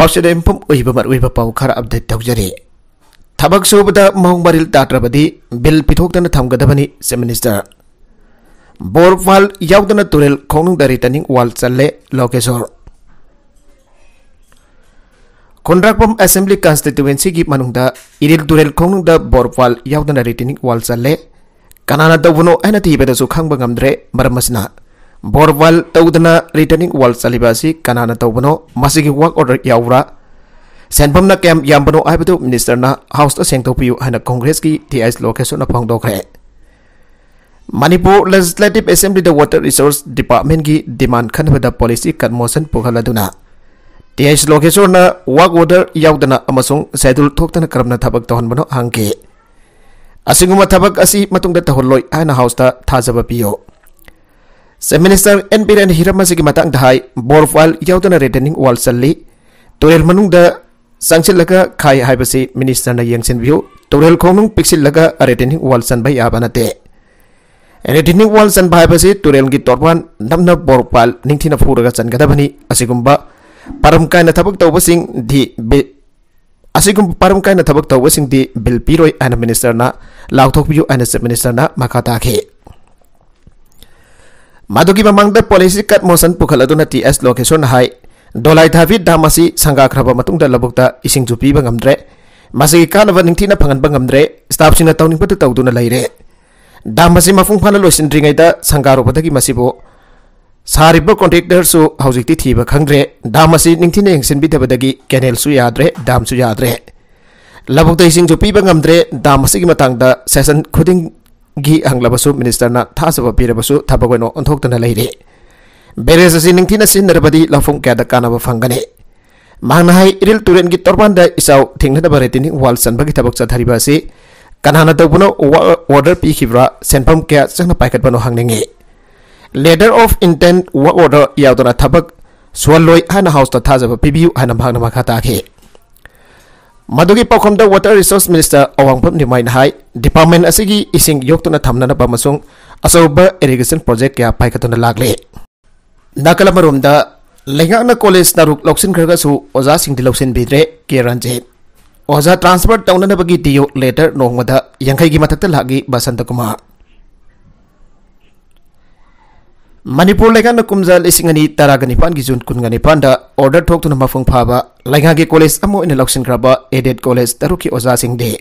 ꯄꯥꯎꯆꯦꯗ ꯌꯨꯝꯐꯝ ꯑꯣꯏꯕ ꯃꯔꯨꯑꯣꯏꯕ ꯄꯥꯎ ꯈꯔ ꯑꯞꯗꯦꯠ ꯇꯧꯖꯔꯤ ꯊꯕꯛ ꯁꯨꯕꯗ ꯃꯑꯣꯡ ꯃꯔꯤꯜ ꯇꯥꯗ꯭ꯔꯕꯗꯤ ꯕꯤꯜ ꯄꯤꯊꯣꯛꯇꯅ ꯊꯝꯒꯗꯕꯅꯤ ꯆꯤꯐ ꯃꯤꯅꯤꯁꯇꯔ ꯕꯣꯔꯐꯥꯜ ꯌꯥꯎꯗꯅ ꯇꯨꯔꯦꯜ ꯈꯣꯡꯅꯨꯡꯗ ꯔꯤꯇꯔꯅꯤꯡ ꯋꯥꯜ ꯆꯜꯂꯦ ꯂꯣꯀꯦꯁꯣꯔ ꯈꯨꯟꯗ꯭ꯔꯥꯛꯄꯝ ꯑꯦꯁꯦꯝꯕ꯭ꯂꯤ ꯀꯟꯁꯇꯤꯇꯨꯋꯦꯟꯁꯤꯒꯤ ꯃꯅꯨꯡꯗ ꯏꯔꯤꯜ ꯇꯨꯔꯦꯜ ꯈꯣꯡꯅꯨꯡꯗ ꯕꯣꯔꯐꯥꯜ ꯌꯥꯎꯗꯅ ꯔꯤꯇꯔꯅꯤꯡ ꯋꯥꯜ ꯆꯜꯂꯦ ꯀꯅꯥꯅ ꯇꯧꯕꯅꯣ ꯍꯥꯏꯅ ꯊꯤꯕꯗꯁꯨ ꯈꯪꯕ ꯉꯝꯗ꯭ꯔꯦ ꯃꯔꯝ ꯑꯁꯤꯅ बोरवाल तौदना रिटर्निंग वाल चलिबा असि तौबनो मसिगि वर्क ऑर्डर यावरा सेनफमना कैम यामबनो है मिनीस्टर हाउस ता सेंगथोपियु हना कांग्रेस की आई लोकेशन फोदे Manipur legislative assembly water resource department की डिमांड खनबदा पॉलिसी कन्मोशन पुखलदुना टीआईएस लोकेशन ना वर्क ऑर्डर यावदना अमसुंग शेड्यूल थोकतना करमना थबक हंगे हांगे असिगुमा थबक असि तहलोय हना हाउस ता थाजबा पियो Sa Minister N. Biren Hiramasi matang dahai borwal yaudana redening Wal Sali, torel manung da sangsil laga Kai haibasi minister na Yang view torel khonung pixil laga redening Wal san bai abana te redening wall san bai basi torel gi torwan namna borwal ningthina phuraga chan gada bani asigumba param kaina thabak tawbasing di be asigum param kaina thabak tawbasing di bill piroi ana minister na lauthok biu ana minister na makata khe Madugi mamang de polisi kat mosan pukhal aduna TS location hai. Dolai thavi damasi sangka kraba matung da labukta ising jupi bangam dre. Masih ikan apa nanti na pangan bangam dre. Staff sih na tahu nih Damasi mafung panal location dringa ita sangka rupa tadi masih bo. Sari bo kontraktor su housing ti tiba kang Damasi nanti yang ingsin bida bedagi kenal su ya Dam su ya Labukta ising jupi bangam Damasi kima tangda season kuding ꯒꯤ ꯍꯪꯂꯕꯁꯨ ꯃꯤꯅꯤꯁꯇꯔꯅ ꯊꯥꯖꯕ ꯄꯤꯔꯕꯁꯨ ꯊꯕꯛ ꯑꯣꯏꯅ ꯑꯣꯟꯊꯣꯛꯇꯅ ꯂꯩꯔꯤ ꯕꯦꯔꯦꯖ ꯑꯁꯤ ꯅꯤꯡꯊꯤꯅ ꯁꯤꯖꯤꯟꯅꯔꯕꯗꯤ ꯂꯧꯐꯝ ꯀꯌꯥꯗ ꯀꯥꯟꯅꯕ ꯐꯪꯒꯅꯤ ꯃꯍꯥꯛꯅ ꯍꯥꯏ ꯏꯔꯤꯜ ꯇꯨꯔꯦꯟꯒꯤ ꯇꯣꯔꯕꯥꯟꯗ ꯏꯆꯥꯎ ꯊꯦꯡꯅꯗꯕ ꯔꯦꯇꯤꯅꯤꯡ ꯋꯥꯜ ꯆꯟꯕꯒꯤ ꯊꯕꯛ ꯆꯠꯊꯔꯤꯕ ꯑꯁꯤ ꯀꯅꯥꯅ ꯇꯧꯕꯅꯣ ꯑꯣꯔꯗꯔ ꯄꯤꯈꯤꯕ꯭ꯔꯥ ꯁꯦꯟꯐꯝ ꯀꯌꯥ ꯆꯪꯅ ꯄꯥꯏꯈꯠꯄꯅꯣ ꯍꯪꯅꯤꯡꯉꯤ letter of intent work order ꯌꯥꯎꯗꯅ ꯊꯕꯛ ꯁꯨꯍꯜꯂꯣꯏ ꯍꯥꯏꯅ ꯍꯥꯎꯁꯇ ꯊꯥꯖꯕ ꯄꯤꯕꯤꯌꯨ ꯍꯥꯏꯅ ꯃꯍꯥꯛꯅ ꯃꯈꯥ ꯇꯥꯈꯤ Madugi Pakomda Water Resource Minister Awang Pum Dimain Hai Department Asigi Ising Yoktuna Thamnana Pamasung Asoba Irrigation Project Kya Paikatuna Lagle Nakala Marumda Lengakna College Naruk Loksin Kharga Su Oza Sing Diloksin Bidre Kiranje Oza Transport Taunana Bagi Diyo Later yang Yangkai Gimatakta Lagi Basanta Kumar manipur lekan kumza lising ani tara gani pan gi jun kun gani pan da order thok tuna mafung phaba lainga gi college amo in election graba aided college taruki oza sing de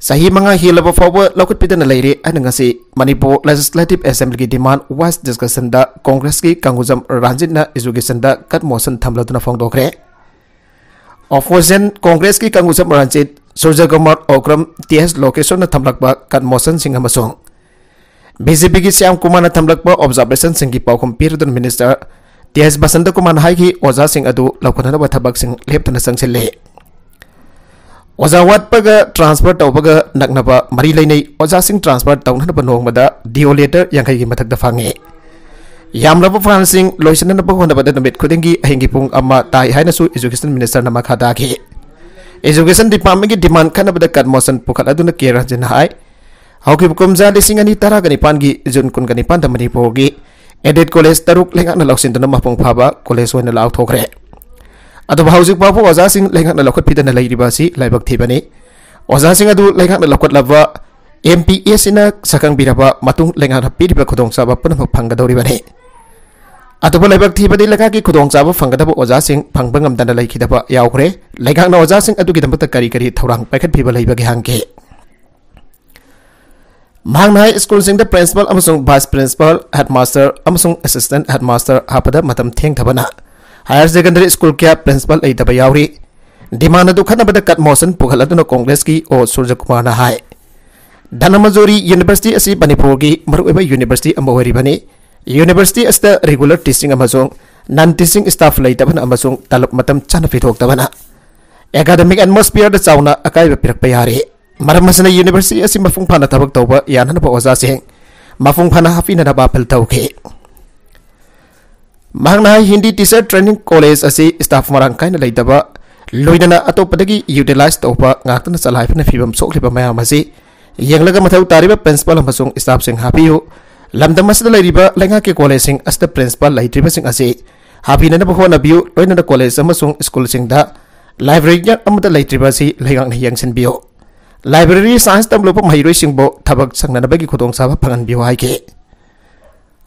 sahi manga hi laba forward lokut pidana laire ananga si manipur legislative assembly gi demand was discussion da congress ki kangujam ranjit na education da kat motion thamla tuna phong dokre opposition congress ki kangujam ranjit surja okram ts location na thamlakba kat motion BJP की श्याम कुमार ने थम्लप observation की पाखम पीरदन minister T S Basant Kumar है कि ओजा लौखनब थबक लेपन चंगसेल ओजा वाटपग ट्रांसफर तौबग नक्नब मरी लेने ओजा सिंह ट्रांसफर तौनब नोंबद डिओलेटर यांखई की मथक फांगे यामलब फान सिंह लोइसनब होनबद नमित खुदिंगी अहिंगी पुंग अमा ताई हाइनसु एजुकेशन मिनिस्टर नमखा दागे एजुकेशन डिपार्टमेंट की डिमांड खनबद कन्मोशन पुखल अदुन केरजन हाई Hauki bukum zali singan tara gani pangi jun kun gani pan tamani pogi. Edit college taruk lengak na lauk sinta namah phaba college wan na lauk thokre. Atu bahauzik papu oza sing lengak na laukot pita na lai ribasi lai bak thibani. Oza sing adu lengak na laukot labwa MPS ina sakang biraba matung lengak na piriba kodong saba punamuk panggadori bani. ꯑꯇꯣꯞꯄ ꯂꯩꯕꯥꯛ ꯊꯤꯕꯗꯤ ꯂꯩꯉꯥꯛꯀꯤ ꯈꯨꯗꯣꯡꯆꯥꯕ ꯐꯪꯒꯗꯕ lengak ꯐꯪꯕ ꯉꯝꯗꯅ ꯂꯩꯈꯤꯗꯕ adu kita kari kari taurang ꯀꯔꯤ piba ꯄꯥꯏꯈꯠꯄꯤꯕ ꯂꯩꯕꯒꯦ hangke. मांगनाई स्कूल सिंह principal vice principal headmaster assistant headmaster हाबदेना हायर सेकेंडरी स्कूल क्या प्रिंसिपल डिमांड कट मोशन पुखल कॉग्रेस की ओ सूर्य कुमार है धनमजोरी यूनीवर्सीटी मनपुर की मूब university university regular teaching non teaching staff लेना तलब चाहना फीदना एकाडमिक एटमोसफियर चौना अकाब पीरपे Mara masana university asi ya, mafung pana tabak tauba yana ya, na bawa oza Mafung pana hafi na daba pel tauke. Mahang na hindi teacher training college asi staff marang kain na laitaba. Loi na ato padagi utilize tauba ngak tana sa life na fibam sok lipa maya masi. Yang laga matau tariba principal masung staff sing hafi ho. Lamda masana laitiba lenga ke college sing asta principal laitiba seng asi. Hafi na na pa na biu loi na da college school sing da. Library nya amata laitiba si lenga na hiang sen biu. Library science ꯇꯝꯂꯛꯄ ꯃꯍꯩꯔꯣꯏꯁꯤꯡꯕꯨ ꯊꯕꯛ ꯁꯪꯅꯅꯕꯒꯤ ꯈꯨꯗꯣꯡꯆꯥꯕ ꯐꯪꯍꯟꯕꯤꯌꯨ ꯍꯥꯏꯈꯤ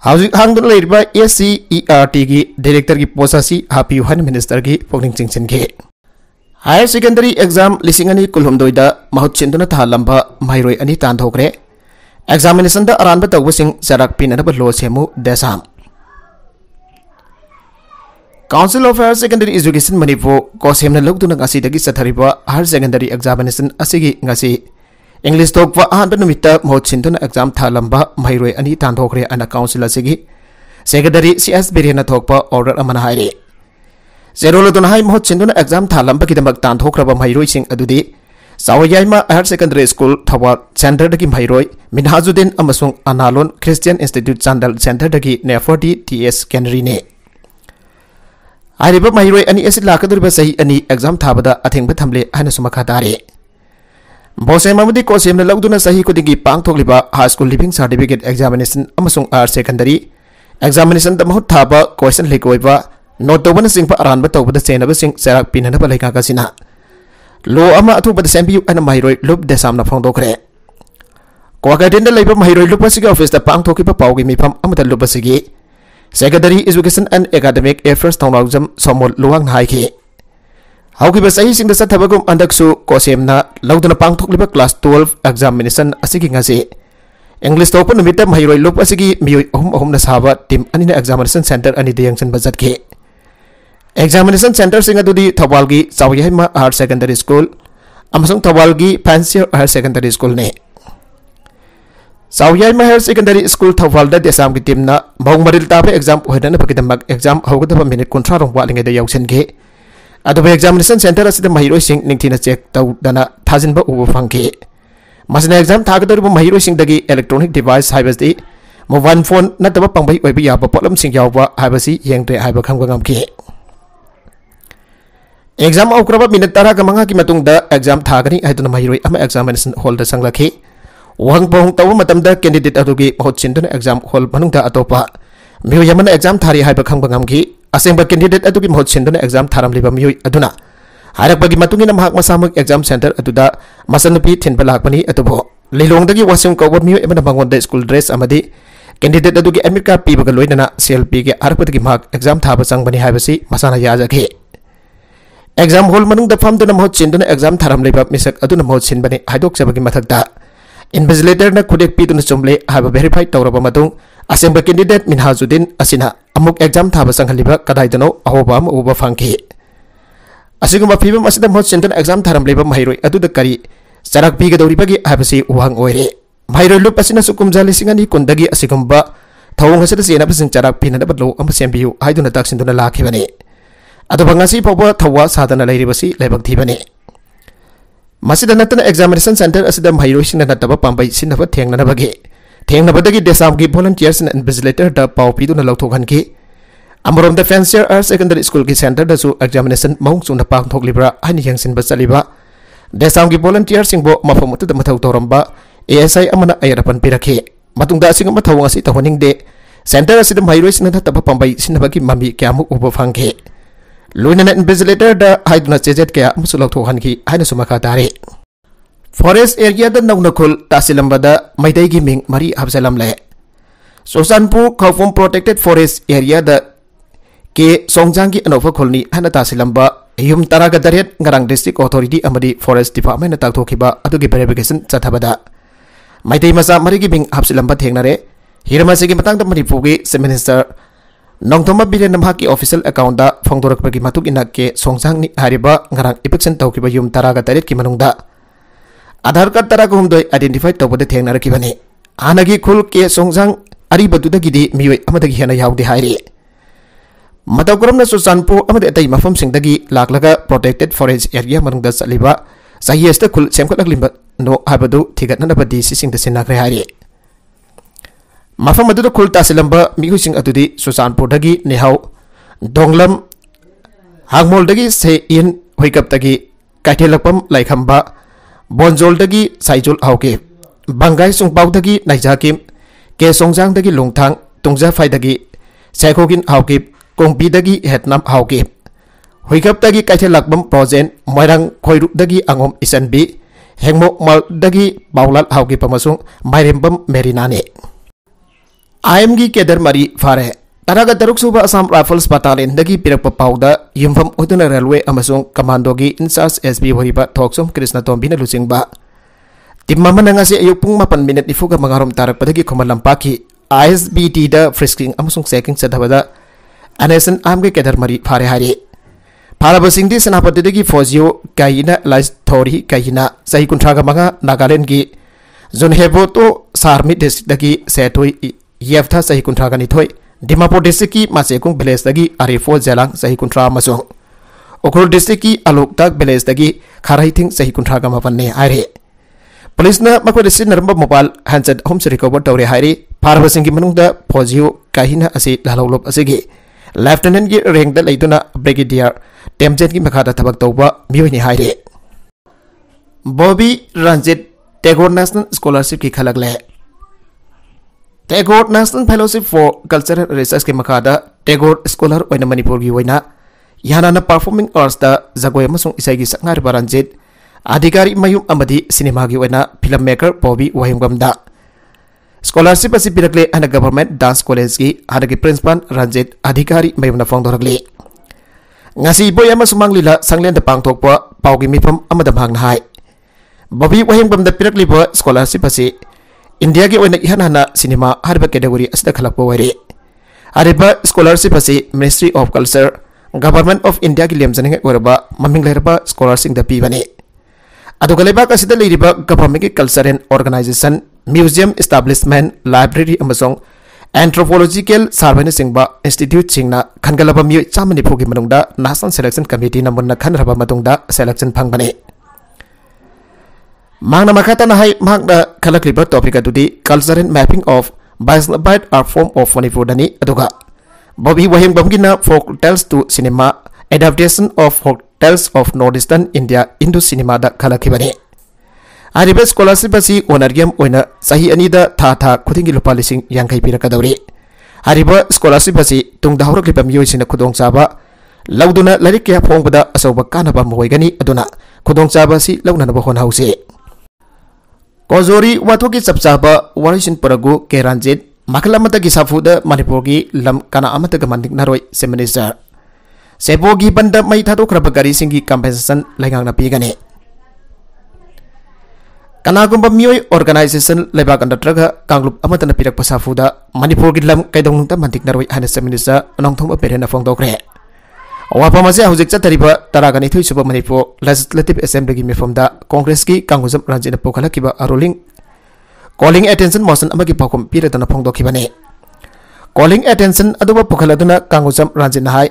ꯍꯧꯖꯤꯛ ꯍꯥꯡꯗꯨꯅ ꯂꯩꯔꯤꯕ S C ꯏ R ꯇꯤꯒꯤ ꯗꯤꯔꯦꯛꯇꯔꯒꯤ ꯄꯣꯁ ꯑꯁꯤ ꯍꯥꯞꯄꯤꯌꯨ ꯍꯥꯏꯅ ꯃꯤꯅꯤꯁꯇꯔꯒꯤ ꯄꯨꯛꯅꯤꯡ ꯆꯤꯡꯁꯤꯟꯈꯤ ꯍꯥꯌꯔ ꯁꯦꯀꯦꯟꯗꯔꯤ ꯑꯦꯛꯖꯥꯝ ꯂꯤꯁꯤꯡ ꯑꯅꯤ ꯀꯨꯜꯍꯨꯝꯗꯣꯏꯗ ꯃꯍꯨꯠ ꯁꯤꯟꯗꯨꯅ ꯊꯥꯍꯜꯂꯝꯕ ꯃꯍꯩꯔꯣꯏ ꯑꯅꯤ ꯇꯥꯟꯊꯣꯛꯈ꯭ꯔꯦ ꯑꯦꯛꯖꯥꯃꯤꯅꯦꯁꯟꯗ ꯑꯔꯥꯟꯕ ꯇꯧꯕꯁꯤꯡ ꯆꯔꯥꯛ ꯄꯤꯅꯅꯕ ꯂꯣ ꯁꯦꯝꯃꯨ ꯗꯦꯁꯥꯝ council of higher secondary education Manipur को सेमना लौदुना गासीदगी हायर सेकेंडरी एग्जामिनेशन असिगी इंग्लिश अहब निमित मोत सिंधुना एग्जाम थालंबा मैरोय अनि तानथोखरे काउंसिल असिगी सी एस बिरेना थोकपा ऑर्डर अमन हायरे जेरोलोदुना हाय मोत सिंधुना एग्जाम थालंबा किदमक तानथोखरबा मैरोय सिंग अदुदी सावयाइमा हायर सेकेंडरी स्कूल थवा सेंटरदगी मैरोय मिनहाजुद्दीन अनालोन क्रिश्चियन इंस्टीट्यूट चांदल सेंटरदगी कैनरी ने आब मही लाद्रब सही एग्जाम अथें थमले दारे बोसेमी कौसेम लौदून सही खुद की पाथो high school leaving certificate examination आर सेकंडरी एग्जामिनेशन मूट था कौशन लेक नोट तब चिंग अरब तब चेब चेरा पीनब लेगा लो अम अथब से मही लुप देसाम फोदे क्वागार्डन लेब मही लुप्स ऑफिस पाथो पाव की मीफम लुप्स secretary education and academic affairs Thounaojam सोमोल लुवांग हाइखी हौखिब चहीसिंग सथबगुम अंदक्सु कोसेमना लौदना पांगथोकलिब क्लास 12 एग्जामिनेशन की इंग्लिश तौप नुमित महरोय लोप असिगी मियोय अहुम अहुम नसाबा टीम अनिना एग्जामिनेशन सेंटर अनि देयंगसन बजतखे एग्जामिनेशन सेंटर सिंग अदुदी थवालगी चावयहमा हायर सेकेंडरी स्कूल थवाल की फैंसियर हायर सेकेंडरी स्कूल ने चाउयाई मा हायर सेकेंडरी स्कूल थवाल द देसाम की टीम ना मौ मरिल तापे एग्जाम होयदन फकिदम मक एग्जाम हौगद फ मिनिट कुन्थ्रा रोंग सेंटर असि द महिरो चेक तौदना दना थाजिन ब उब फंगे मसने एग्जाम थागदर ब महिरो सिंग डिवाइस हाइबस मोबाइल फोन न तब पंगबै ओइब या ब पोलम सिंग याव बा हाइबसि येंगते हाइब खंगवा गम की मतुंग द एग्जाम थागनी हाइतु न महिरो अम एग्जामिनेशन ꯋꯥꯍꯪ तब मतम कैंडिडेट अदुगी बहुत चिंदन एग्जाम हॉल मनुंग अटोप मियो यमन एग्जाम थारी है खंग असेंब कैंडिडेट अगर बहुत चिंदन एग्जाम थारम्ली लिब मियो अदुना हारकबगी मतुंग एग्जाम सेंटर अदुदा मसनुपी थिनब लाकपनी अतुबो की वासिम कौब मियो एमन स्कूल ड्रेस अमदी अगर अदुगी एडमिट कार्ड पीबग लोइनना सीएलपी के हारकबगी महक एग्जाम थाब चंगनी हाइबसी मसाना याजगे एग्जाम हॉल मनुंग द फमदन महो चिंदन एग्जाम थारम लिब मिसक अदुना महो चिनबने हाइदोक सबगी इन्वेजिलेटरना खुदेक पीदुन चुमले हाब वेरीफाई तौब असेंब कैंडिडेट मिनहाजुद्दीन असिना अमुक एग्जाम थाब संघलिब कदाइदनो अहोब अम उब फांखि असिगुम फीबम असिद मोट सेंटर एग्जाम थारमलेब महैरोय अदुद करी चरक पीगदौरिबगी हाबसि उहांग लुप असिना सुकुमजा लिसिंग अनि चरक पीनदब लो अम सेंबियु हाइदुन ताक्सिंदुन लाखिबने अदुब ngasi pawba thawa ꯃꯁꯤꯗ ꯅꯠꯇꯅ ꯑꯦꯛꯖꯥꯃꯤꯅꯦꯁꯟ ꯁꯦꯟꯇꯔ ꯑꯁꯤꯗ ꯃꯍꯩꯔꯣꯏꯁꯤꯡꯅ ꯅꯠꯇꯕ ꯄꯥꯝꯕꯩ ꯁꯤꯖꯤꯟꯅꯕ ꯊꯦꯡꯅꯅꯕꯒꯤ ꯊꯦꯡꯅꯕꯗꯒꯤ ꯗꯦꯁꯥꯝꯒꯤ ꯚꯣꯂꯟꯇꯤꯌꯔꯁꯤꯡꯅ ꯏꯟꯚꯤꯖꯤꯂꯦꯇꯔꯗ ꯄꯥꯎ ꯄꯤꯗꯨꯅ ꯂꯧꯊꯣꯛꯍꯟꯈꯤ ꯑꯃꯔꯣꯝꯗ ꯐꯦꯟꯁꯤꯌꯔ ꯑꯥꯔ ꯁꯦꯀꯦꯟꯗꯔꯤ ꯁ꯭ꯀꯨꯜꯒꯤ ꯁꯦꯟꯇꯔꯗꯁꯨ ꯑꯦꯛꯖꯥꯃꯤꯅꯦꯁꯟ ꯃꯑꯣꯡ ꯆꯨꯝꯅ ꯄꯥꯡꯊꯣꯛꯂꯤꯕ꯭ꯔꯥ ꯍꯥꯏꯅ ꯌꯦꯡꯁꯤꯟꯕ ꯆꯠꯂꯤꯕ ꯗꯦꯁꯥꯝꯒꯤ ꯚꯣꯂꯟꯇꯤꯌꯔꯁꯤꯡꯕꯨ ꯃꯐꯝ ꯑꯗꯨꯗ ꯃꯊꯧ ꯇꯧꯔꯝꯕ ꯑꯦ ꯑꯦꯁ ꯑꯥꯏ ꯑꯃꯅ ꯑꯌꯥꯠ ꯑꯄꯟ ꯄꯤꯔꯛꯈꯤ ꯃꯇꯨꯡꯗ ꯑꯁꯤꯒꯨꯝꯕ ꯊꯧꯑꯣꯡ ꯑꯁꯤ ꯇꯧꯍꯟꯅꯤꯡꯗꯦ ꯁꯦꯟꯇꯔ ꯑꯁꯤꯗ ꯃꯍꯩꯔꯣꯏꯁꯤꯡꯅ ꯅꯠꯇꯕ ꯄꯥꯝꯕꯩ ꯁꯤꯖꯤꯟꯅꯕꯒꯤ ꯃꯃꯤ ꯀꯌꯥꯃꯨꯛ ꯎꯕ ꯐꯪꯈꯤ लुनमेट विजिलेटर चेजे क्या लौटे फॉरेस्ट एरिया नौनखुल तासीलबद मैद की मिंग मरी हबजलमे सोचानपू खफूम प्रोटेक्टेड फॉरेस्ट एरिया के सोजांग अनौ खोलनी तासीलब यूम तरग दरें गरंग डिस्ट्रिक ऑथोरीटी फॉरेस्ट डिपार्टमेंट तौर वेरीफिकेसन चाथबद मैद मचा मरी की मी हबसीलब तेनारे हिरम की मनपुर की chief minister Nongthoma bire namhaki official account da fongdorak bagi matuk ina ke songsang ni hariba ngarang ipeksen tau kiba yum taraga tarit ki manung da. Adhar kad taraga hum doi identify tau pada teng naraki bani. Anagi kul ke songsang ari batu da gidi miwe amada gi hana yau di hari. Mata kuram na susan po amada etai mafam sing dagi laklaga protected forest area manung da saliba. Sahi esta kul semkot lak limba no habadu tiga nanda padi sising da senak hari. ꯃꯐꯝ ꯑꯗꯨꯗ ꯈꯨꯜ ꯇꯥꯁꯤꯜꯂꯝꯕ ꯃꯤꯑꯣꯏꯁꯤꯡ ꯑꯗꯨꯗꯤ ꯁꯨꯆꯥꯟꯄꯨꯔꯗꯒꯤ ꯅꯦꯍꯥꯎ ꯗꯣꯡꯂꯝ ꯍꯥꯡꯃꯣꯜꯗꯒꯤ ꯁꯦ ꯏꯟ ꯍꯨꯏꯀꯞꯇꯒꯤ ꯀꯥꯏꯊꯦꯜꯂꯛꯄꯝ ꯂꯥꯏꯈꯝꯕ ꯕꯣꯟꯖꯣꯜꯗꯒꯤ ꯁꯥꯏꯖꯨꯜ ꯍꯥꯎꯀꯤ ꯕꯪꯒꯥꯏ ꯆꯣꯡꯄꯥꯎꯗꯒꯤ ꯅꯥꯏꯖꯥꯀꯤꯝ ꯀꯦ ꯆꯣꯡꯖꯥꯡꯗꯒꯤ ꯂꯣꯡꯊꯥꯡ ꯇꯨꯡꯖꯥꯐꯥꯏꯗꯒꯤ ꯁꯦꯈꯣꯒꯤꯟ ꯍꯥꯎꯀꯤ ꯀꯣꯡꯄꯤꯗꯒꯤ ꯍꯦꯠꯅꯝ ꯍꯥꯎꯀꯤ ꯍꯨꯏꯀꯞꯇꯒꯤ ꯀꯥꯏꯊꯦꯜꯂꯛꯄꯝ ꯄ꯭ꯔꯣꯖꯦꯟ ꯃꯣꯏꯔꯥꯡ ꯈꯣꯏꯔꯨꯞꯗꯒꯤ ꯑꯉꯣꯝ ꯏꯆꯟꯕꯤ ꯍꯦꯡꯃꯣꯛꯃꯜꯗꯒꯤ ꯄꯥꯎꯂꯥꯠ ꯍꯥꯎꯀꯤꯞ ꯑꯃꯁꯨꯡ ꯃꯥꯏꯔꯦꯝꯕꯝ ꯃꯦꯔꯤꯅꯥꯅꯤ आएम की केदर मरी फारे तरग तरुक सूब असम राइफल्स बटालियन पीरप पाद यम उदन रेलवे कमांडो की इंचार्ज एस बी हो थोसम कृष्ण तोमी लुचिंग टीम मनासी अयु पपन मिनट निफुग मंगारों तारप की खुम लंपा की I S B T frisking checking चलद अनेसन आम के केदर मरी फारे हारे फारब सिंह सनापति की फौजियो कई लाइस थोरी कई चाह कुंठाग मंगा नागालैंड की जुनहेबो तो सारमी डिस्ट्रिक्ट की सेठ येफ्था सही कुंठा गनिथोय डिमापुर डिस्ट्रिक की मासेकुंग विलेज दगी अरेफो जेलांग सही कुंठा मसोंग उखरुल डिस्ट्रिक्ट की अलोक तक विलेज दगी थिंग सही कुंठा गमपन ने आरे पुलिस ने मखोय से नरम मोबाइल हैंडसेट होम से रिकवर तौरे हायरी फारब सिंह की मनुंग द फोजियो काहिना असे लालोलोप असेगी लेफ्टिनेंट की रैंक द लेदुना ब्रिगेडियर टेमजेट की मखा द थबक तौबा मियोनि हायरे Bobby Ranjit Tagore national scholarship की खलगले ले Tagore national fellowship for cultural research के मखादा टेगोर स्कॉलर ओइन मणिपुर की ओइन यहाना परफॉर्मिंग आर्ट्स दा की सकनार बरंजित अधिकारी मयू अमदी सिनेमा की फिल्म मेकर पॉबी वहिमगम दा स्कॉलरशिप असि हन गवर्नमेंट डांस कॉलेज की हन की प्रिंसिपल रंजित अधिकारी मयुम फोंग दोरकले ngasi boy ama sumang lila sanglen da pangtok pa pawgi mifam India ge wena ihana na cinema harba category asda khalapo wari ariba scholarship ase ministry of culture government of india ge lemjane ge oraba maming leraba scholarship da pi bani adu gale ba kasida leriba government ge culture and organization museum establishment library amazon anthropological survey ne singba institute singna khangalaba mi chamani phogi manungda national selection committee namunna khanraba madungda selection phangbani Mangna makatan hai da kala clipper topic atudi cultural mapping of Bicycle bite are form of Manipur dani aduga Bobby Wahim gina folk tales to cinema adaptation of folk tales of northeastern India into cinema da kala kibani Aribe scholarship asi onargiam oina sahi ani da tha tha yang lupa lising kai pira kadawri Ariba scholarship da tungda hor kibam sina khudong saba lauduna lari kya phong bada asoba kanaba gani aduna khudong saba si launana ba hon hause kozori watu ki sapsaba warishin paragu keranjit makalamata ki fuda manipur ki lam kana amata ga mandik naroi seminisa sebo gi banda mai thadu khrap gari singi compensation laingang na pigane kana gumba miyoi organization leba kan dr ga kanglup amata na pirak pasafuda manipur gi lam kaidong ta mandik naroi hanes seminisa nongthong ba perena phong dokre wapa mazia huzik cha tariba taraga ni thui chupa manipo legislatif SM gi mifom da congress ki kanguzam nepo kala kiba aruling calling attention motion amagi pakum pira dana phongdo kibane calling attention aduba pokala duna kanguzam ranjina hai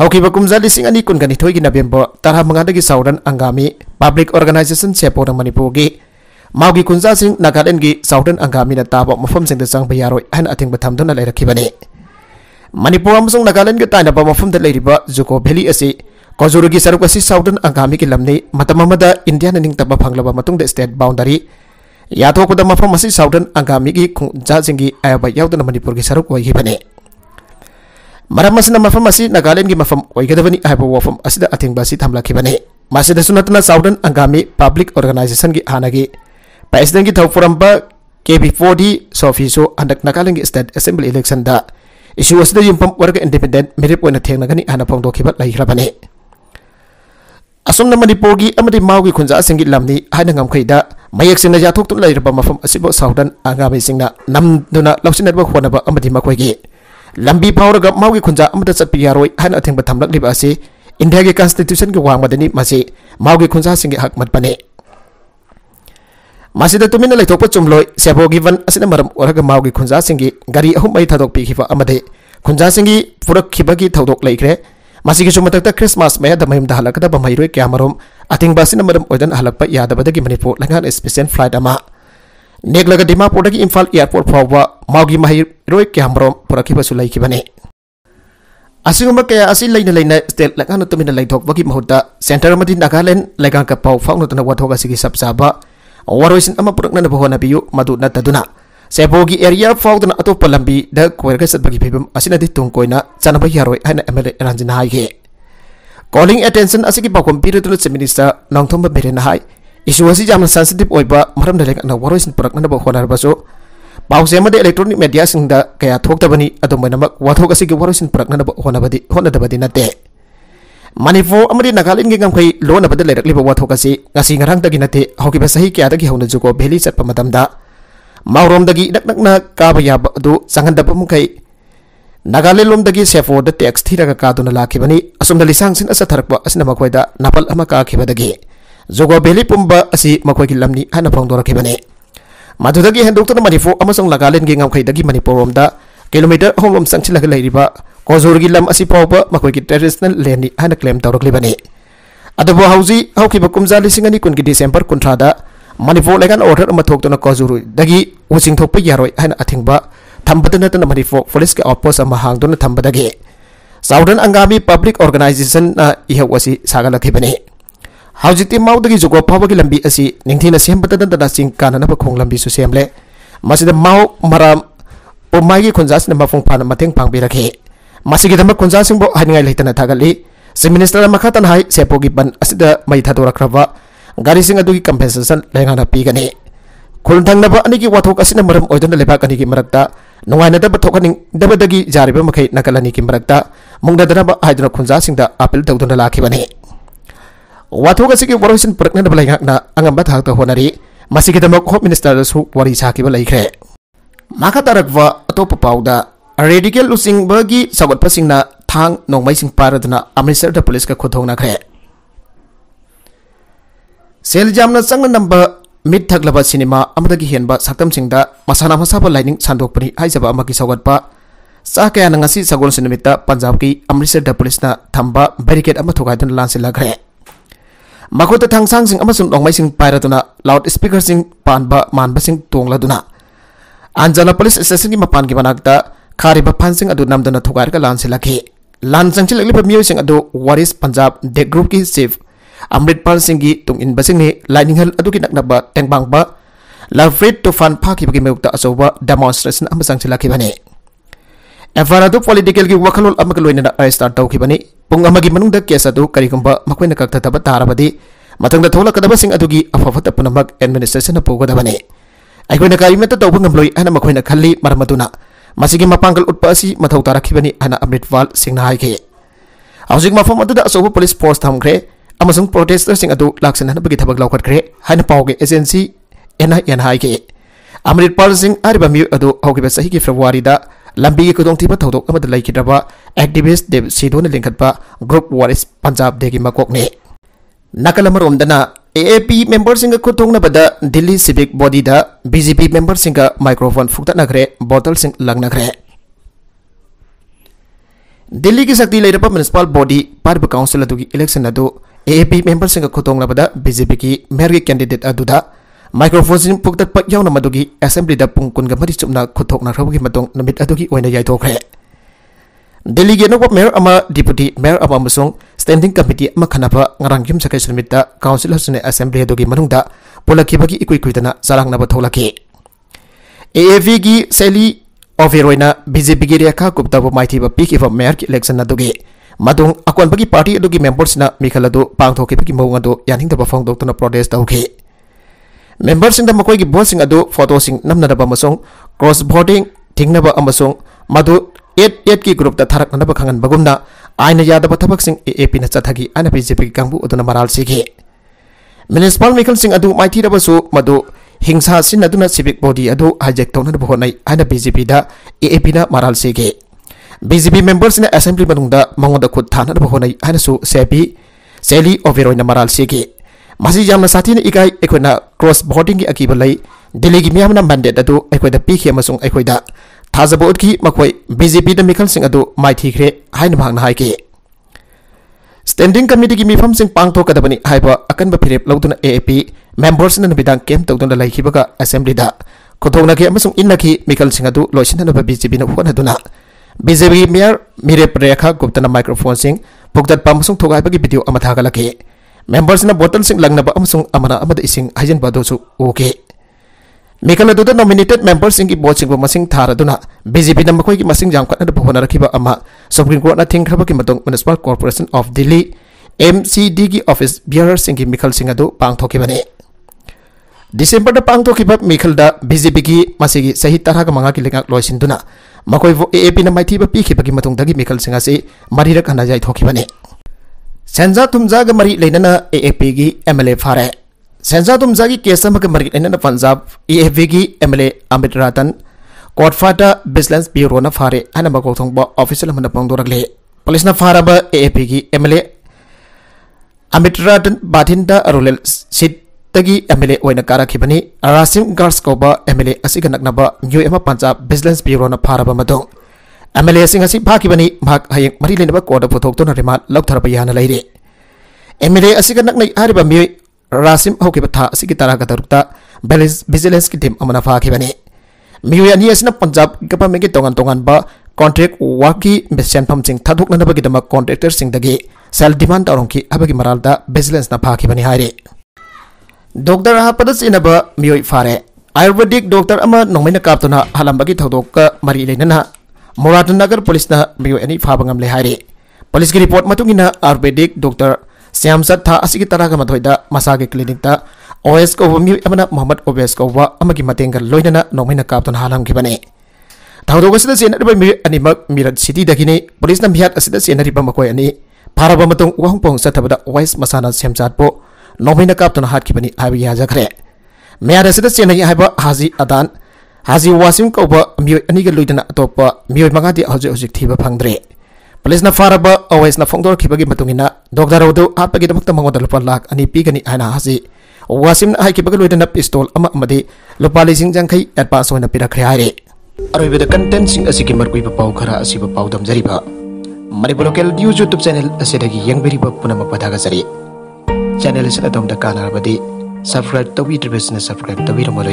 hauki bakum zali singa ni kun itu thoi gi nabembo tarha manga gi sauran angami public organization chepo na manipo gi maugi kunza sing nagaden gi sauran angami na tabo mafom sing de bayaroi ating batam dana lera kibane Manipur amasung nagaland ka tayo na pamafum dalay riba zuko beli asi. Kozurugi saru kasi saudan ang kami kilam ni matamamada India na ning taba panglaba matung de state boundary. Ya toh dama from masi saudan ang gi kung kung jazingi ayaw ba yaw na manipur gi saru ko ay hibane. Maramasi na mafam masi nagaland gi mafam ay gada bani ayaw ba wafam asi da ating basi tamla kibane. Masi da sunat na saudan ang public organization gi hanagi. Paisdan gi tau forum ba KB4D Sofiso hendak gi state assembly election da. อิชูสุียิมพ์วร์กอินดิพเดนต์มีรีพอยน์นัทเทงนักนี่อานาพงัวเขีับไลฮิลาบันเ่อาสมน้ำมันดีโปกีอเมริกาวิคุณจะสิงกิลามนี้ให้นางงามขยดะไม่เอกเสนาทุกตุ้ไล่ระบมาฟมสิบบ่สาดันอางามิสิงนะนำดูนะเราเสนอวกาคนับอเมริกาวิกีลำบีพาวร์กับมาวิคุณจะอัมริกสัตพิยารวยให้นักิทงบัตทำรักดีบอาศัยอินเดียกีคอนสติทูชันกีวางมาดนี้มาสิมาวิคุณจะสิงก์ฮักมัดปันเอ ꯃꯁꯤꯗ ꯇꯨꯃꯤꯟꯅ ꯂꯩꯊꯣꯛꯄ ꯆꯨꯝꯂꯣꯏ ꯁꯦꯕꯣ given ꯑꯁꯤꯅ ꯃꯔꯝ ꯑꯣꯏꯔꯒ ꯃꯥꯎꯒꯤ ꯈꯨꯟꯖꯥꯁꯤꯡꯒꯤ ꯒꯥꯔꯤ ꯑꯍꯨꯝ ꯃꯔꯤ ꯊꯥꯗꯣꯛꯄꯤꯈꯤꯕ ꯑꯃꯗꯤ ꯈꯨꯟꯖꯥꯁꯤꯡꯒꯤ ꯄꯨꯔꯛꯈꯤꯕꯒꯤ ꯊꯧꯗꯣꯛ ꯂꯩꯈ꯭ꯔꯦ ꯃꯁꯤꯒꯤꯁꯨ ꯃꯊꯛꯇ ꯈ꯭ꯔꯤꯁꯃꯥꯁ ꯃꯌꯥꯗ ꯃꯌꯨꯝꯗ ꯍꯜꯂꯛꯀꯗꯕ ꯃꯍꯩꯔꯣꯏ ꯀꯌꯥꯃꯔꯨꯝ ꯑꯊꯤꯡꯕ ꯑꯁꯤꯅ ꯃꯔꯝ ꯑꯣꯏꯗꯨꯅ ꯍꯜꯂꯛꯄ ꯌꯥꯗꯕꯗꯒꯤ ꯃꯅꯤꯄꯨꯔ ꯂꯩꯉꯥꯛꯅ ꯁ꯭ꯄꯦꯁꯤꯌꯦꯜ ꯐ꯭ꯂꯥꯏꯠ ꯑꯃ ꯅꯦꯛꯂꯒ ꯗꯤꯃꯥꯄꯨꯔꯗꯒꯤ ꯏꯝꯐꯥꯜ ꯏꯌꯥꯔꯄꯣꯔꯠ ꯐꯥꯎꯕ ꯃꯥꯎꯒꯤ ꯃꯍꯩꯔꯣꯏ ꯀꯌꯥꯃꯔꯨꯝ ꯄꯨꯔꯛꯈꯤꯕꯁꯨ ꯂꯩꯈꯤꯕꯅꯤ ꯑꯁꯤꯒꯨꯝꯕ ꯀꯌꯥ ꯑꯁꯤ ꯂꯩꯅ ꯂꯩꯅ ꯁ꯭ꯇꯦꯠ ꯂꯩꯉꯥꯛꯅ ꯇꯨꯃꯤꯟꯅ ꯂꯩꯊꯣꯛꯄꯒꯤ ꯃꯍꯨꯠꯇ ꯁꯦꯟꯇꯔ ꯑꯃꯗꯤ ꯅꯥꯒꯥꯂꯦꯟ ꯂꯩꯉꯥꯛꯀ ꯄꯥꯎ ꯐꯥꯎꯅꯗꯨꯅ ꯋꯥꯊꯣꯛ ꯑꯁꯤꯒꯤ ꯆꯞ ꯆꯥꯕ Warisan ama puruk nana bahwa nabi yu madu nata taduna sebagai area fauk atau palambi da keluarga sebagai bagi asin asina tungkoi na sana bagi haroi hana emele ranjin hai ge calling attention asiki pakom pira tulut minister nong thomba nahi na hai isu wasi jaman sensitive oiba maram dalek na warisan puruk nana bahwa na baso pau se made elektronik media sing da kaya thok tabani adu mainamak wathok asiki warwasin puruk nana bahwa na hona da na te Manipur amari Nagaland gi ngamkhai lona badal lerakliba wathok asi ngasi ngarang dagi nate hokiba sahi kya dagi hauna jugo bheli chat pamadam da maurom dagi nak nak na ka baya du sangan da pamkhai Nagaland lom dagi sefo da text thira ka kaduna lakibani asumna lisang sin asa tharakpa asna makhoi da napal ama ka khiba dagi jugo bheli pumba asi makhoi ki lamni hana phangdora khibane मधुदगी हेंदोक्तन Manipur अमसंग Nagaland गी ngamkhai dagi manipur rom da kilometer homlom sangchilaka leiriba कौजूर की लम फाउ की traditional land है claim तौरबी अब हौजी कमजा लिंग कुल की दिसंबर कुंथ्राद मनपुर लेगान ऑर्डर थोड़ना कौजूरदी उचिथप यारो है अथिब थम्बद नीपुर पुलिस के आउटपोस्ट हादना थम्बदे चौदन अंगामी पब्लिक ऑर्गनाइजेशन इहवी सागल्बी हौजी माउद की जुगो फाव की लंबी अंथीन सेंबद नचिंग कानन खों लंबी सेमले मऊ मराम उमाई की खुंजा मफू फाने पाबीर masih kita mau kunjung sing bo hari ngai lihat nanti agak li si minister makatan hai siapa gigi ban asida mai thato rakrawa garis sing aduki kompensasi lengan api gani kulitang napa ane ki watuk asida merem ojo nde lebak ane ki merakta nungai nade bertukar dapat lagi jari be makai nakal ane ki merakta mungda dana bo hari nuk kunjung sing da apel tahu tuh laki bani watuk asida ki warisin perak nade belayang na angam bat hal tuh nari masih kita mau kok minister lah su warisah ki belayang Maka tarakwa atau pepauda radical losing bagi sahabat pasing na thang nong mai sing na amritsar da polis ka khodong na khaya. sel jam na sang namba mid thaklaba cinema amda gi ba saktam sing da masana masaba lining sandok pani jaba amaki sagat pa sa kya na ngasi sagol sinamita panjab ki amritsar da polis na thamba barricade ama thogai dun lan sila khre makhota thang sang sing amasum nong mai sing na loud speaker sing man ba sing tongla duna anjana police station ki mapan ki banakta खारिब फानसिंग अदु नमदन थोगारग लानसे लखे लान संचिल लगलिब मियोसिंग अदु Waris Punjab De group की chief Amritpal Singh की तुंग इन busing ने लाइनिंगल अदु की नकनब टेंगबांग बा लवरेट तूफान फाखिब की मेउक्त असोबा डेमोंस्ट्रेशन अम संचिल लखे भने एफआर अदु पॉलिटिकल की वखलोल अमक लोइनना अरेस्ट तौखि भने पुंग अमगी मनुंग द केस अदु करिगुंब मखोइन कक्थतब तारबदी ꯃꯊꯪꯗ ꯊꯣꯛꯂꯛꯀꯗꯕꯁꯤꯡ ꯑꯗꯨꯒꯤ ꯑꯐꯕ ꯄꯨꯝꯅꯃꯛ ꯑꯦꯗꯃꯤꯅꯤꯁꯇ꯭ꯔꯦꯁꯟꯅ ꯄꯨꯒꯗꯕꯅꯤ ꯑꯩꯈꯣꯏꯅ ꯀꯔꯤꯃꯠꯇ ꯇꯧꯕ ꯉꯝꯂꯣꯏ ꯍꯥꯏꯅ ꯃꯈꯣꯏꯅ ꯈꯜꯂꯤ ꯃꯔꯝ ꯑꯗꯨꯅ मसीगी मपांगल उत्प असी मथौ तारखिबनि हना अमृत वाल सिंगनाय के आउजिक मफम अदुद पुलिस फोर्स थामग्रे अमसंग प्रोटेस्टर सिंग अदु लाक्सन हन बगी थबग लौखतग्रे एजेंसी एन यन हाय के अमृत पाल सिंग अरिबा मि की फरवरी दा लंबी की कदों थीबा थौदो अमद देव सीदोन लिंकतबा ग्रुप वारिस पंजाब देगी मकोक ने AAP membersinga khutung na bada Delhi Civic Body da in the microphone fukta nagre bottle sing lang nagre Delhi की शक्ति लेरप म्यूनसिपल बॉडी पार्ब काउंसिल अदुगी इलेक्शन अदु AAP the khutung na bada BJP ki mayor ki candidate adu da microphone sing fukta pak yaw na madugi assembly da pung kun ga mari chumna khutok na rabu ki matong namit adugi oina yai thokre delegate no mayor ama deputy mayor ama musong standing committee ama khanapa ngarang kim sakai summit da council hasne assembly do gi manung da polaki bagi ikui kui dana sarang na bathola ki AAV gi seli overoina BJP gi rekha gupta bo maiti ba pick if mayor ki election na do gi madung akon bagi party do gi members na mikhala do pang thoke bagi mong do yanhing da ba phong do na protest da ki members sing da makoi gi boss sing adu photo sing namna da ba masong cross voting tingna ba amasong madu एट एट की group थारक नब खंगन बगुमना आयन यादव थबक सिंह ए ए पी न चथगी अन बीजेपी कांगबु अदुन मराल सिगी म्युनिसिपल मिखल सिंह अदु माइथिरबसु मदु हिंसा सिनदुन सिविक बॉडी अदु हाइजेक तौनन बहोनै अन बीजेपी दा ए ए पी न मराल सिगी बीजेपी मेंबर्स ने असेंबली मनुंगदा मंगोदा खुद थानन बहोनै अनसु सेपी सेली ओवेरोइन मराल सिगी ꯃꯁꯤ ꯌꯥꯝꯅ ꯁꯥꯊꯤꯅ ꯏꯀꯥꯏ ꯑꯩꯈꯣꯏꯅ ꯀ꯭ꯔꯣꯁ ꯚꯣꯇꯤꯡꯒꯤ ꯑꯀꯤꯕ ꯂꯩ ꯗꯤꯜꯂꯤꯒꯤ ꯃꯤꯌꯥꯝꯅ ꯃꯦꯟꯗꯦꯠ ꯑꯗꯨ ꯑꯩꯈꯣꯏꯗ ꯄꯤꯈꯤ ꯑꯃꯁꯨꯡ ꯑꯩꯈꯣꯏꯗ थाजब मखोई बीजेपी मिखल सिंह अदु माइथीख्रे हाइन भागना हाइके स्टैंडिंग कमिटी की मिफम सिंह पांगथोकदबनी हाइब अकनब फिरेप लौदुना एएपी मेंबर्सना नबिदां केम तौदुना लाइखिबगा असेंबलीदा खोथौनाखि अमसुंग इन्नाखि मिखल सिंह अदु लोइसिननब बीजेपीना हुनदुना मेयर मीरेप रेखा गुप्तना माइक्रोफोन सिंह फुगदत्पा अमसुंग थोगाइबगी वीडियो अमा थागलखे मेंबर्सना बोतल सिंह लंगनब अमसुंग अमना okay. ꯃꯤꯈꯜ ꯅꯣꯃꯤꯅꯦꯇꯦꯠ ꯃꯦꯝꯕꯔꯁꯤꯡꯒꯤ ꯕꯣꯠꯁꯤꯡꯕꯨ ꯃꯁꯤꯡ ꯊꯥꯔꯗꯨꯅ ꯕꯤꯖꯦꯄꯤꯅ ꯃꯈꯣꯏꯒꯤ ꯃꯁꯤꯡ ꯌꯥꯝꯈꯠꯅꯕ ꯍꯣꯠꯅꯔꯛꯈꯤꯕ ꯑꯃ ꯁꯨꯄ꯭ꯔꯤꯝ ꯀꯣꯔꯠꯅ ꯊꯤꯡꯈ꯭ꯔꯕꯒꯤ ꯃꯇꯨꯡ municipal corporation of Delhi M C ꯗꯤꯒꯤ ꯑꯣꯐꯤꯁ ꯕꯤꯌꯔꯁꯤꯡꯒꯤ ꯃꯤꯈꯜꯁꯤꯡ ꯑꯗꯨ ꯄꯥꯡꯊꯣꯛꯈꯤꯕꯅꯤ ꯗꯤꯁꯦꯝꯕꯔꯗ ꯄꯥꯡꯊꯣꯛꯈꯤꯕ ꯃꯤꯈꯜꯗ ꯕꯤꯖꯦꯄꯤꯒꯤ ꯃꯁꯤꯒꯤ ꯆꯍꯤ ꯇꯔꯥꯒ ꯃꯉꯥꯒꯤ ꯂꯩꯉꯥꯛ ꯂꯣꯏꯁꯤꯟꯗꯨꯅ ꯃꯈꯣꯏꯕꯨ ꯑꯦ ꯑꯦ ꯄꯤꯅ ꯃꯥꯏꯊꯤꯕ ꯄꯤꯈꯤꯕꯒꯤ ꯃꯇꯨꯡꯗꯒꯤ ꯃꯤꯈꯜꯁꯤꯡ ꯑꯁꯤ ꯃꯔꯤꯔꯛ ꯍꯟꯅ ꯌꯥꯏꯊꯣꯛꯈꯤꯕꯅꯤ ꯁꯦꯟꯖꯥ ꯊꯨꯝꯖꯥꯒ ꯃꯔꯤ ꯂꯩꯅꯅ ꯑꯦ ꯑꯦ ꯄꯤꯒꯤ ꯑꯦꯝ ꯑꯦꯜ ꯑꯦ ꯐꯥꯔꯦ सेंजा सेंजादुम जागी केसम के मरगे ने पंजाब एएफवी की MLA Amit Ratan Kotfatta business bureau ना फारे हन बको थोंग ब ऑफिसल हम ना पंग दोरगले पुलिस ना फारा ब एएफवी की MLA Amit Ratan Bathinda rural seat तगी एमएलए ओइन कारा खिबनी रासिम गार्ल्स को ब एमएलए असि गनक ना ब न्यू एमा पंजाब बिजनेस ब्यूरो ना फारा ब मदों एमएलए सिंह असि भाकिबनी भाक हय मरी लेन ब कोड फोटो तो ना रिमा लख ब याना लैरे एमएलए असि गनक ना हारिबा म्यू रासिम होब था तरह तरुकता भिजिलेंस की टीम फाखेबने मियो अनी पंजाब गवर्नमेंट की तोान तोानब कॉन्ट्रेक्ट वर्क की सेंफम थादों कॉन्ट्रेक्टर सेल डिमांड तौरकी मराल भिजिलेंस फाखेबने डॉक्टर हापद चिनब मियो फारे आयुर्वेदिक डॉक्टर नौमें कापना हलम की थोक मरी लेना मुरादनगर पुलिस मियो अनी फाबले पुलिस की report Ayurvedic doctor siam sat tha asigi taraga ma thoida masage clinic ta os ko bumi amana Muhammad obes ko wa amagi matenga loinana nomaina kap ton halam kibane. bane thaudo ko sida senari ba mi ani mak mirat city dakine police na mihat asida senari ba makoi ani paraba matung wang pong sat thaba da masana siam sat po nomaina kap ton hat ki bane ai ya ja khre me ara sida ai hazi adan hazi wasim ko ba mi ani ga loidana atopa mi ma ga di hazi hazi thiba phangdre police फारब O S फोदर की doctor आप की मोद loop lakh अनी पीगनी है वासीम loan pistol लुप लिंख एडवास पीरखे अरब कंटेंट की मरू पा खरा पादमजरी Manipur local news YouTube channel यंगी पुनम पदागजरी चैनल का सब्सक्राइब तौर सब्सक्राइब तौर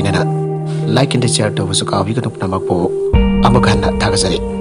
लाइक एंड शेयर तब का नमक हम हागजरी